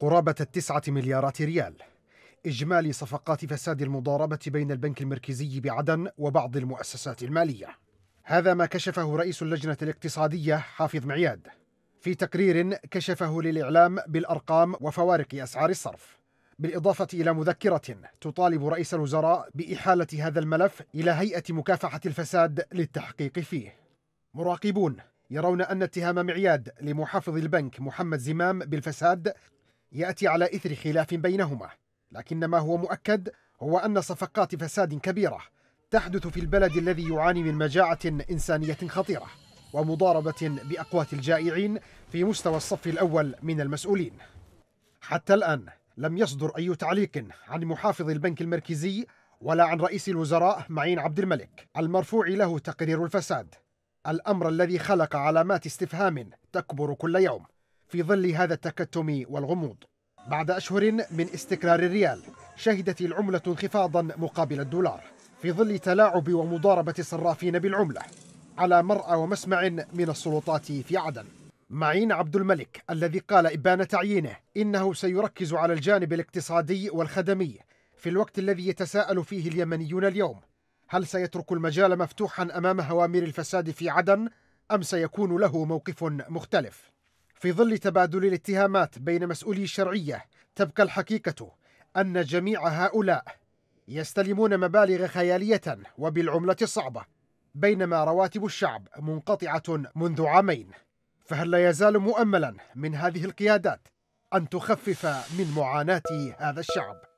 قرابة التسعة مليارات ريال إجمالي صفقات فساد المضاربة بين البنك المركزي بعدن وبعض المؤسسات المالية هذا ما كشفه رئيس اللجنة الاقتصادية حافظ معياد في تقرير كشفه للإعلام بالأرقام وفوارق أسعار الصرف بالإضافة إلى مذكرة تطالب رئيس الوزراء بإحالة هذا الملف إلى هيئة مكافحة الفساد للتحقيق فيه مراقبون يرون أن اتهام معياد لمحافظ البنك محمد زمام بالفساد يأتي على إثر خلاف بينهما لكن ما هو مؤكد هو أن صفقات فساد كبيرة تحدث في البلد الذي يعاني من مجاعة إنسانية خطيرة ومضاربة بأقوات الجائعين في مستوى الصف الأول من المسؤولين حتى الآن لم يصدر أي تعليق عن محافظ البنك المركزي ولا عن رئيس الوزراء معين عبد الملك المرفوع له تقرير الفساد الأمر الذي خلق علامات استفهام تكبر كل يوم في ظل هذا التكتم والغموض بعد أشهر من استقرار الريال شهدت العملة انخفاضا مقابل الدولار في ظل تلاعب ومضاربة الصرافين بالعملة على مرأى ومسمع من السلطات في عدن معين عبد الملك الذي قال إبان تعيينه إنه سيركز على الجانب الاقتصادي والخدمي في الوقت الذي يتساءل فيه اليمنيون اليوم هل سيترك المجال مفتوحا أمام هوامير الفساد في عدن أم سيكون له موقف مختلف؟ في ظل تبادل الاتهامات بين مسؤولي الشرعية تبقى الحقيقة أن جميع هؤلاء يستلمون مبالغ خيالية وبالعملة الصعبة بينما رواتب الشعب منقطعة منذ عامين فهل لا يزال مؤملا من هذه القيادات أن تخفف من معاناة هذا الشعب